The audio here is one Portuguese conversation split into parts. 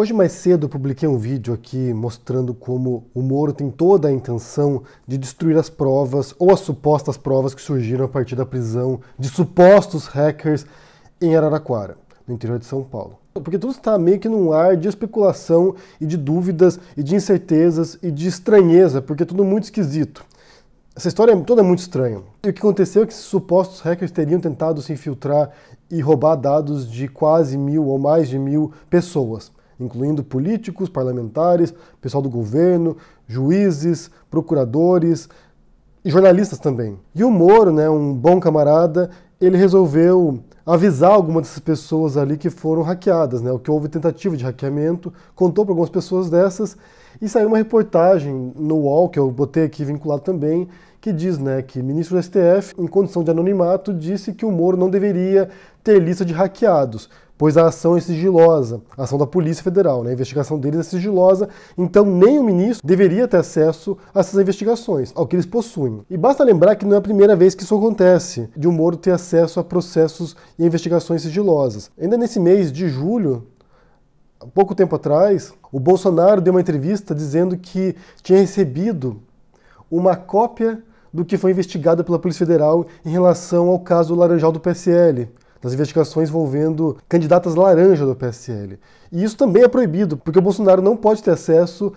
Hoje mais cedo publiquei um vídeo aqui mostrando como o Moro tem toda a intenção de destruir as provas ou as supostas provas que surgiram a partir da prisão de supostos hackers em Araraquara, no interior de São Paulo. Porque tudo está meio que num ar de especulação e de dúvidas e de incertezas e de estranheza, porque é tudo muito esquisito. Essa história é, toda é muito estranha. E o que aconteceu é que supostos hackers teriam tentado se infiltrar e roubar dados de quase mil ou mais de mil pessoas incluindo políticos, parlamentares, pessoal do governo, juízes, procuradores e jornalistas também. E o Moro, né, um bom camarada, ele resolveu avisar algumas dessas pessoas ali que foram hackeadas, né, o que houve tentativa de hackeamento, contou para algumas pessoas dessas e saiu uma reportagem no UOL, que eu botei aqui vinculado também, que diz né, que ministro do STF, em condição de anonimato, disse que o Moro não deveria ter lista de hackeados, pois a ação é sigilosa, a ação da Polícia Federal, né? a investigação deles é sigilosa, então nem o ministro deveria ter acesso a essas investigações, ao que eles possuem. E basta lembrar que não é a primeira vez que isso acontece, de um Moro ter acesso a processos e investigações sigilosas. Ainda nesse mês de julho, pouco tempo atrás, o Bolsonaro deu uma entrevista dizendo que tinha recebido uma cópia do que foi investigado pela Polícia Federal em relação ao caso Laranjal do PSL das investigações envolvendo candidatas laranja do PSL. E isso também é proibido, porque o Bolsonaro não pode ter acesso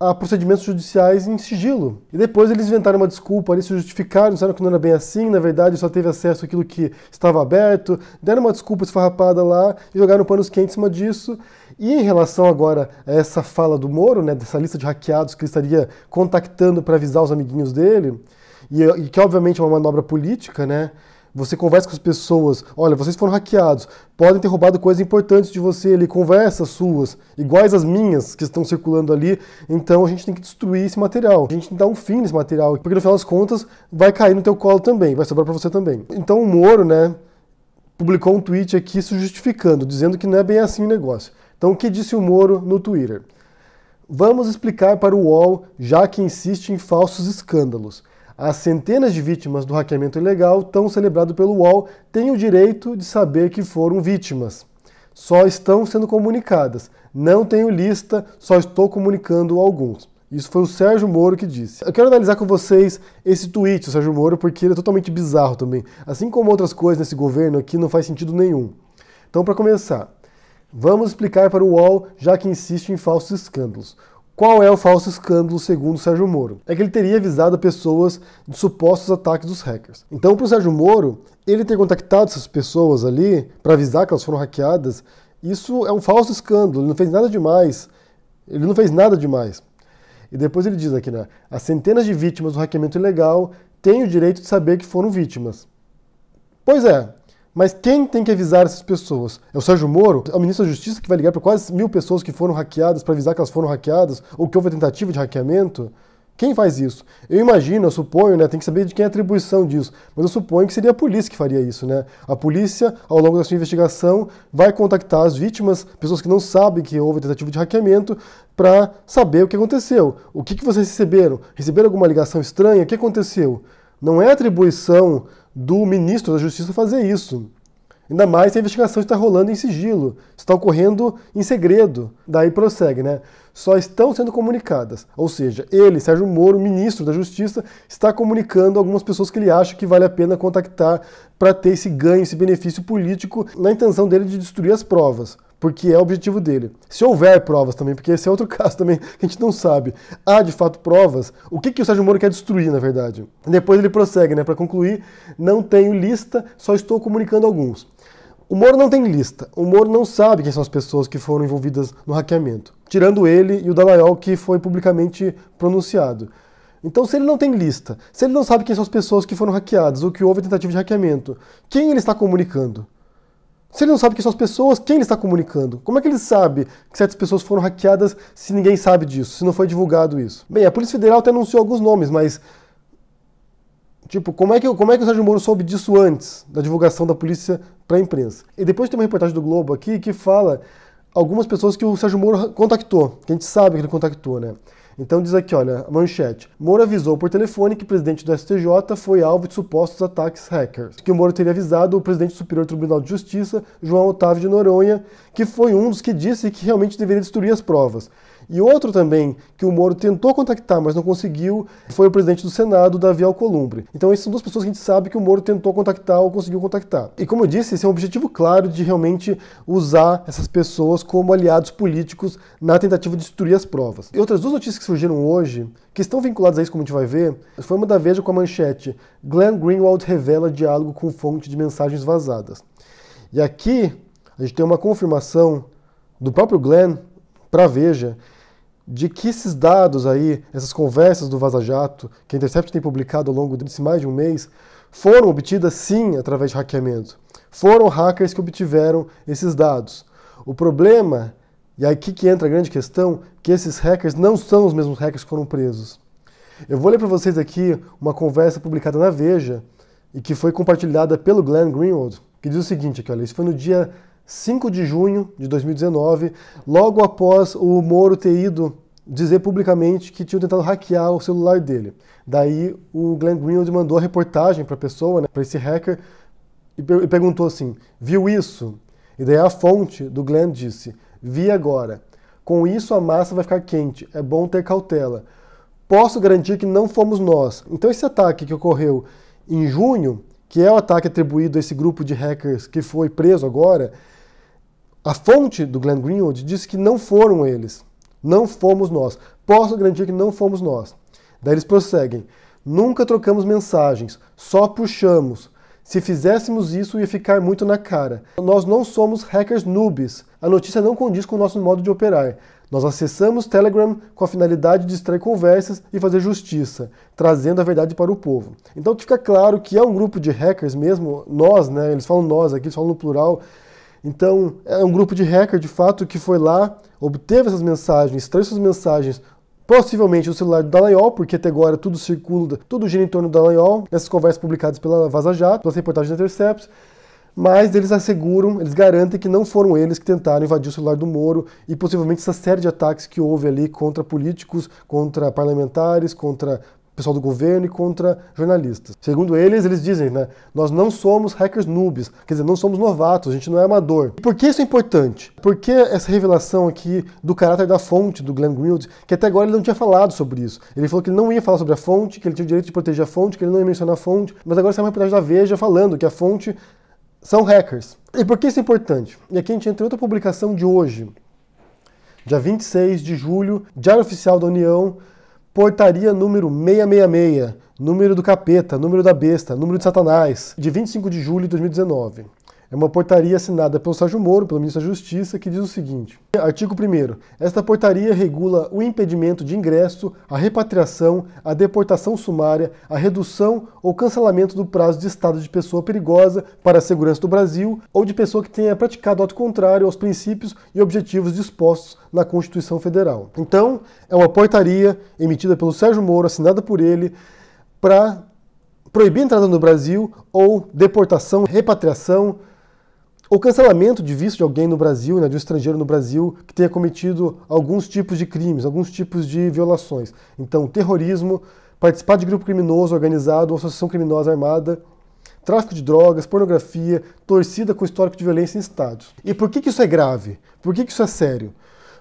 a procedimentos judiciais em sigilo. E depois eles inventaram uma desculpa ali, se justificaram, disseram que não era bem assim, na verdade só teve acesso àquilo que estava aberto, deram uma desculpa esfarrapada lá e jogaram panos quentes em cima disso. E em relação agora a essa fala do Moro, né, dessa lista de hackeados que ele estaria contactando para avisar os amiguinhos dele, e, e que obviamente é uma manobra política, né? Você conversa com as pessoas, olha, vocês foram hackeados, podem ter roubado coisas importantes de você ali, conversas suas, iguais às minhas que estão circulando ali, então a gente tem que destruir esse material, a gente tem que dar um fim nesse material, porque no final das contas vai cair no teu colo também, vai sobrar para você também. Então o Moro, né, publicou um tweet aqui se justificando, dizendo que não é bem assim o negócio. Então o que disse o Moro no Twitter? Vamos explicar para o UOL, já que insiste em falsos escândalos. As centenas de vítimas do hackeamento ilegal, tão celebrado pelo UOL, têm o direito de saber que foram vítimas. Só estão sendo comunicadas. Não tenho lista, só estou comunicando alguns. Isso foi o Sérgio Moro que disse. Eu quero analisar com vocês esse tweet do Sérgio Moro, porque ele é totalmente bizarro também. Assim como outras coisas nesse governo aqui, não faz sentido nenhum. Então, para começar, vamos explicar para o UOL, já que insiste em falsos escândalos. Qual é o falso escândalo, segundo Sérgio Moro? É que ele teria avisado pessoas de supostos ataques dos hackers. Então, para o Sérgio Moro, ele ter contactado essas pessoas ali para avisar que elas foram hackeadas, isso é um falso escândalo. Ele não fez nada demais. Ele não fez nada demais. E depois ele diz aqui, né? As centenas de vítimas do hackeamento ilegal têm o direito de saber que foram vítimas. Pois é, mas quem tem que avisar essas pessoas? É o Sérgio Moro? É o ministro da Justiça que vai ligar para quase mil pessoas que foram hackeadas para avisar que elas foram hackeadas ou que houve tentativa de hackeamento? Quem faz isso? Eu imagino, eu suponho, né? Tem que saber de quem é a atribuição disso. Mas eu suponho que seria a polícia que faria isso, né? A polícia, ao longo da sua investigação, vai contactar as vítimas, pessoas que não sabem que houve tentativa de hackeamento, para saber o que aconteceu. O que, que vocês receberam? Receberam alguma ligação estranha? O que aconteceu? Não é atribuição do ministro da Justiça fazer isso. Ainda mais se a investigação está rolando em sigilo, está ocorrendo em segredo. Daí prossegue, né? Só estão sendo comunicadas. Ou seja, ele, Sérgio Moro, ministro da Justiça, está comunicando algumas pessoas que ele acha que vale a pena contactar para ter esse ganho, esse benefício político, na intenção dele de destruir as provas porque é o objetivo dele. Se houver provas também, porque esse é outro caso também que a gente não sabe. Há de fato provas, o que, que o Sérgio Moro quer destruir, na verdade? Depois ele prossegue, né? Para concluir, não tenho lista, só estou comunicando alguns. O Moro não tem lista. O Moro não sabe quem são as pessoas que foram envolvidas no hackeamento, tirando ele e o Dalaiol, que foi publicamente pronunciado. Então, se ele não tem lista, se ele não sabe quem são as pessoas que foram hackeadas o que houve tentativa de hackeamento, quem ele está comunicando? Se ele não sabe quem são as pessoas, quem ele está comunicando? Como é que ele sabe que certas pessoas foram hackeadas se ninguém sabe disso, se não foi divulgado isso? Bem, a Polícia Federal até anunciou alguns nomes, mas. Tipo, como é que, como é que o Sérgio Moro soube disso antes da divulgação da polícia para a imprensa? E depois tem uma reportagem do Globo aqui que fala algumas pessoas que o Sérgio Moro contactou, que a gente sabe que ele contactou, né? Então diz aqui, olha, manchete. Moro avisou por telefone que o presidente do STJ foi alvo de supostos ataques hackers. Que o Moro teria avisado o presidente do Superior Tribunal de Justiça, João Otávio de Noronha, que foi um dos que disse que realmente deveria destruir as provas. E outro também que o Moro tentou contactar, mas não conseguiu, foi o presidente do Senado, Davi Alcolumbre. Então, essas são duas pessoas que a gente sabe que o Moro tentou contactar ou conseguiu contactar. E como eu disse, esse é um objetivo claro de realmente usar essas pessoas como aliados políticos na tentativa de destruir as provas. E outras duas notícias que surgiram hoje, que estão vinculadas a isso, como a gente vai ver, foi uma da Veja com a manchete: Glenn Greenwald revela diálogo com fonte de mensagens vazadas. E aqui a gente tem uma confirmação do próprio Glenn para Veja de que esses dados aí, essas conversas do Vaza Jato, que a Intercept tem publicado ao longo desse mais de um mês, foram obtidas sim através de hackeamento. Foram hackers que obtiveram esses dados. O problema, e aqui que entra a grande questão, que esses hackers não são os mesmos hackers que foram presos. Eu vou ler para vocês aqui uma conversa publicada na Veja e que foi compartilhada pelo Glenn Greenwald, que diz o seguinte aqui, olha, isso foi no dia 5 de junho de 2019, logo após o Moro ter ido dizer publicamente que tinham tentado hackear o celular dele. Daí o Glenn Greenwald mandou a reportagem para a pessoa, né, para esse hacker, e, per e perguntou assim: viu isso? E daí a fonte do Glenn disse: vi agora. Com isso a massa vai ficar quente, é bom ter cautela. Posso garantir que não fomos nós. Então esse ataque que ocorreu em junho, que é o ataque atribuído a esse grupo de hackers que foi preso agora, a fonte do Glenn Greenwald disse que não foram eles, não fomos nós. Posso garantir que não fomos nós. Daí eles prosseguem. Nunca trocamos mensagens, só puxamos. Se fizéssemos isso, ia ficar muito na cara. Nós não somos hackers noobs. A notícia não condiz com o nosso modo de operar. Nós acessamos Telegram com a finalidade de extrair conversas e fazer justiça, trazendo a verdade para o povo. Então fica claro que é um grupo de hackers mesmo, nós, né? Eles falam nós aqui, eles falam no plural. Então, é um grupo de hacker, de fato, que foi lá, obteve essas mensagens, trouxe essas mensagens possivelmente o celular do Dallagnol, porque até agora tudo circula, tudo gira em torno do Dallagnol, nessas conversas publicadas pela Vaza Jato, pelas reportagens da Intercept, mas eles asseguram, eles garantem que não foram eles que tentaram invadir o celular do Moro e possivelmente essa série de ataques que houve ali contra políticos, contra parlamentares, contra pessoal do governo e contra jornalistas. Segundo eles, eles dizem, né, nós não somos hackers noobs, quer dizer, não somos novatos, a gente não é amador. E por que isso é importante? Por que essa revelação aqui do caráter da fonte do Glenn Greenwald, que até agora ele não tinha falado sobre isso. Ele falou que ele não ia falar sobre a fonte, que ele tinha o direito de proteger a fonte, que ele não ia mencionar a fonte, mas agora saiu uma reportagem da Veja falando que a fonte são hackers. E por que isso é importante? E aqui a gente entra em outra publicação de hoje, dia 26 de julho, Diário Oficial da União, portaria número 666, número do capeta, número da besta, número de Satanás, de 25 de julho de 2019. É uma portaria assinada pelo Sérgio Moro, pelo ministro da Justiça, que diz o seguinte: artigo 1. Esta portaria regula o impedimento de ingresso, a repatriação, a deportação sumária, a redução ou cancelamento do prazo de estado de pessoa perigosa para a segurança do Brasil ou de pessoa que tenha praticado ato contrário aos princípios e objetivos dispostos na Constituição Federal. Então, é uma portaria emitida pelo Sérgio Moro, assinada por ele, para proibir a entrada no Brasil ou deportação, repatriação o cancelamento de visto de alguém no Brasil, né, de um estrangeiro no Brasil, que tenha cometido alguns tipos de crimes, alguns tipos de violações. Então, terrorismo, participar de grupo criminoso organizado ou associação criminosa armada, tráfico de drogas, pornografia, torcida com histórico de violência em estados. E por que, que isso é grave? Por que, que isso é sério?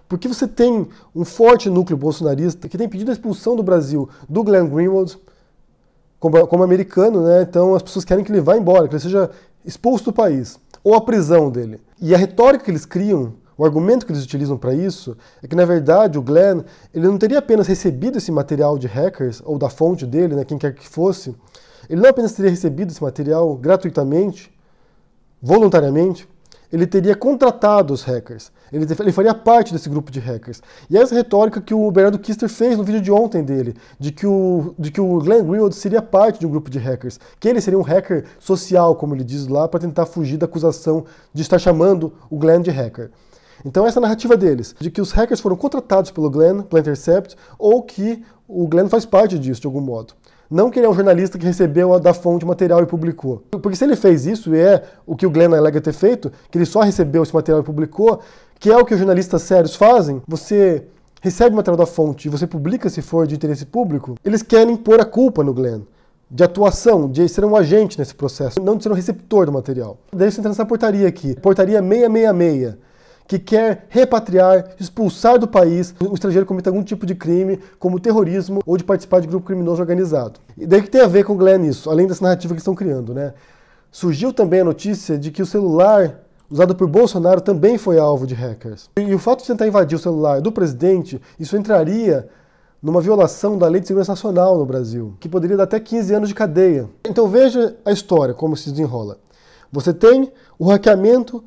Porque você tem um forte núcleo bolsonarista que tem pedido a expulsão do Brasil do Glenn Greenwald como, como americano, né? Então as pessoas querem que ele vá embora, que ele seja expulso do país ou a prisão dele. E a retórica que eles criam, o argumento que eles utilizam para isso, é que na verdade o Glenn ele não teria apenas recebido esse material de hackers ou da fonte dele, né, quem quer que fosse, ele não apenas teria recebido esse material gratuitamente, voluntariamente, ele teria contratado os hackers. Ele, ele, faria parte desse grupo de hackers. E essa retórica que o Bernardo Kister fez no vídeo de ontem dele, de que o, de que o Glenn Greenwald seria parte de um grupo de hackers, que ele seria um hacker social, como ele diz lá, para tentar fugir da acusação de estar chamando o Glenn de hacker. Então essa é a narrativa deles, de que os hackers foram contratados pelo Glenn, pela Intercept, ou que o Glenn faz parte disso de algum modo não que ele é um jornalista que recebeu da fonte material e publicou. Porque se ele fez isso, e é o que o Glenn alega ter feito, que ele só recebeu esse material e publicou, que é o que os jornalistas sérios fazem, você recebe o material da fonte e você publica se for de interesse público, eles querem pôr a culpa no Glenn de atuação, de ser um agente nesse processo, não de ser um receptor do material. Daí você entra nessa portaria aqui, portaria 666, que quer repatriar, expulsar do país o estrangeiro que cometa algum tipo de crime, como terrorismo ou de participar de grupo criminoso organizado. E daí que tem a ver com o Glenn isso, além dessa narrativa que estão criando, né? Surgiu também a notícia de que o celular usado por Bolsonaro também foi alvo de hackers. E o fato de tentar invadir o celular do presidente, isso entraria numa violação da Lei de Segurança Nacional no Brasil, que poderia dar até 15 anos de cadeia. Então veja a história, como se desenrola. Você tem o hackeamento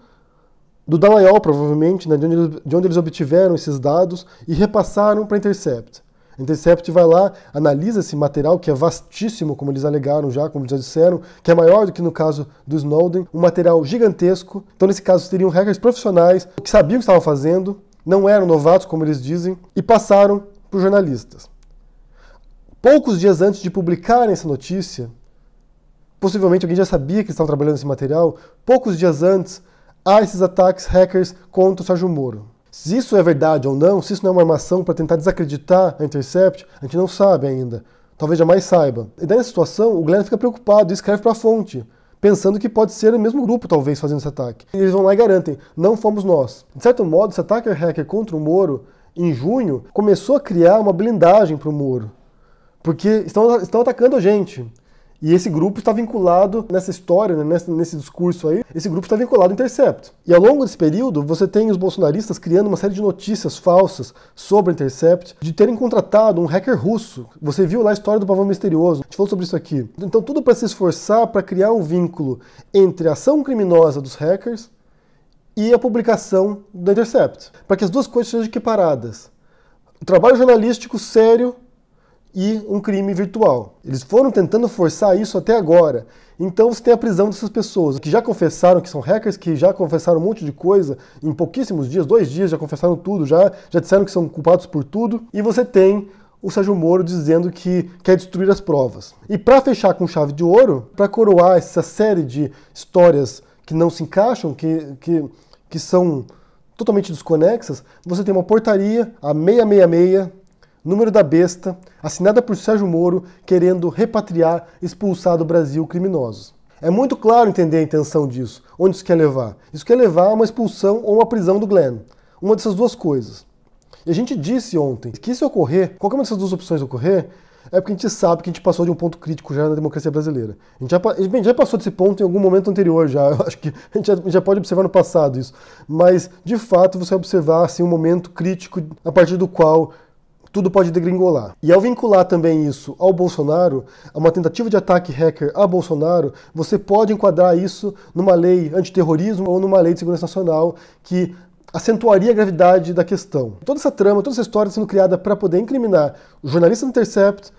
do Dallagnol, provavelmente, né, de, onde eles, de onde eles obtiveram esses dados e repassaram para a Intercept. A Intercept vai lá, analisa esse material, que é vastíssimo, como eles alegaram já, como eles já disseram, que é maior do que no caso do Snowden, um material gigantesco. Então, nesse caso, teriam hackers profissionais que sabiam o que estavam fazendo, não eram novatos, como eles dizem, e passaram para os jornalistas. Poucos dias antes de publicarem essa notícia, possivelmente alguém já sabia que estavam trabalhando nesse material, poucos dias antes a esses ataques hackers contra o Sérgio Moro. Se isso é verdade ou não, se isso não é uma armação para tentar desacreditar a Intercept, a gente não sabe ainda. Talvez jamais saiba. E daí nessa situação, o Glenn fica preocupado e escreve para a fonte, pensando que pode ser o mesmo grupo, talvez, fazendo esse ataque. E eles vão lá e garantem, não fomos nós. De certo modo, esse ataque hacker contra o Moro, em junho, começou a criar uma blindagem para o Moro. Porque estão, estão atacando a gente. E esse grupo está vinculado nessa história, né, nesse, nesse, discurso aí, esse grupo está vinculado ao Intercept. E ao longo desse período, você tem os bolsonaristas criando uma série de notícias falsas sobre o Intercept, de terem contratado um hacker russo. Você viu lá a história do pavão misterioso, a gente falou sobre isso aqui. Então, tudo para se esforçar para criar um vínculo entre a ação criminosa dos hackers e a publicação do Intercept, para que as duas coisas sejam equiparadas. O trabalho jornalístico sério e um crime virtual. Eles foram tentando forçar isso até agora. Então você tem a prisão dessas pessoas que já confessaram que são hackers, que já confessaram um monte de coisa em pouquíssimos dias, dois dias, já confessaram tudo, já, já disseram que são culpados por tudo. E você tem o Sérgio Moro dizendo que quer destruir as provas. E para fechar com chave de ouro, para coroar essa série de histórias que não se encaixam, que, que, que são totalmente desconexas, você tem uma portaria, a 666 número da besta, assinada por Sérgio Moro, querendo repatriar expulsar do Brasil criminosos. É muito claro entender a intenção disso, onde isso quer levar. Isso quer levar a uma expulsão ou uma prisão do Glenn. Uma dessas duas coisas. E a gente disse ontem que se ocorrer, qualquer uma dessas duas opções ocorrer, é porque a gente sabe que a gente passou de um ponto crítico já na democracia brasileira. A gente já, já passou desse ponto em algum momento anterior já. Eu acho que a gente já, já, pode observar no passado isso. Mas, de fato, você vai observar assim, um momento crítico a partir do qual tudo pode degringolar. E ao vincular também isso ao Bolsonaro, a uma tentativa de ataque hacker a Bolsonaro, você pode enquadrar isso numa lei antiterrorismo ou numa lei de segurança nacional que acentuaria a gravidade da questão. Toda essa trama, toda essa história sendo criada para poder incriminar o jornalista do Intercept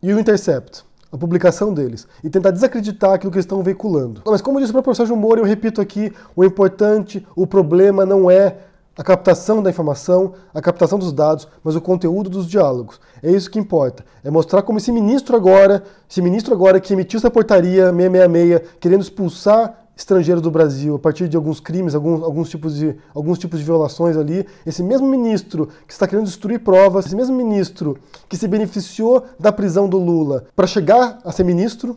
e o Intercept a publicação deles e tentar desacreditar aquilo que eles estão veiculando. Mas como eu disse para o professor Sérgio Moro, eu repito aqui, o importante, o problema não é a captação da informação, a captação dos dados, mas o conteúdo dos diálogos. É isso que importa. É mostrar como esse ministro agora, esse ministro agora que emitiu essa portaria 666, querendo expulsar estrangeiros do Brasil a partir de alguns crimes, alguns, alguns, tipos de, alguns tipos de violações ali. Esse mesmo ministro que está querendo destruir provas, esse mesmo ministro que se beneficiou da prisão do Lula para chegar a ser ministro,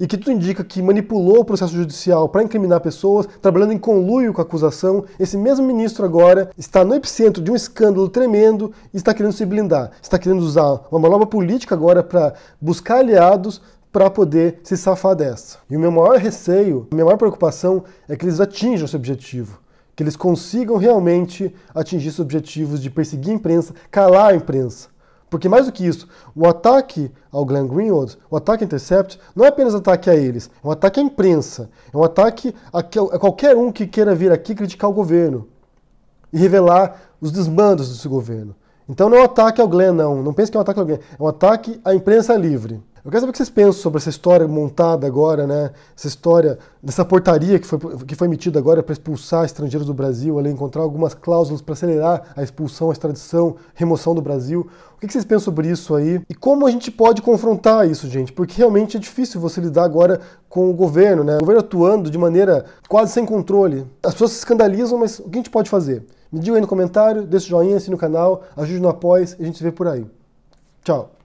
e que tudo indica que manipulou o processo judicial para incriminar pessoas, trabalhando em conluio com a acusação, esse mesmo ministro agora está no epicentro de um escândalo tremendo e está querendo se blindar, está querendo usar uma manobra política agora para buscar aliados para poder se safar dessa. E o meu maior receio, a minha maior preocupação é que eles atinjam esse objetivo que eles consigam realmente atingir seus objetivos de perseguir a imprensa, calar a imprensa. Porque mais do que isso, o ataque ao Glenn Greenwald, o ataque Intercept, não é apenas ataque a eles, é um ataque à imprensa, é um ataque a, qualquer um que queira vir aqui criticar o governo e revelar os desmandos desse governo. Então não é um ataque ao Glenn, não. Não pense que é um ataque ao Glenn, é um ataque à imprensa livre. Eu quero saber o que vocês pensam sobre essa história montada agora, né? Essa história dessa portaria que foi, que foi emitida agora para expulsar estrangeiros do Brasil, além de encontrar algumas cláusulas para acelerar a expulsão, a extradição, remoção do Brasil. O que vocês pensam sobre isso aí? E como a gente pode confrontar isso, gente? Porque realmente é difícil você lidar agora com o governo, né? O governo atuando de maneira quase sem controle. As pessoas se escandalizam, mas o que a gente pode fazer? Me diga aí no comentário, deixa o joinha, assina o canal, ajude no apoio e a gente se vê por aí. Tchau!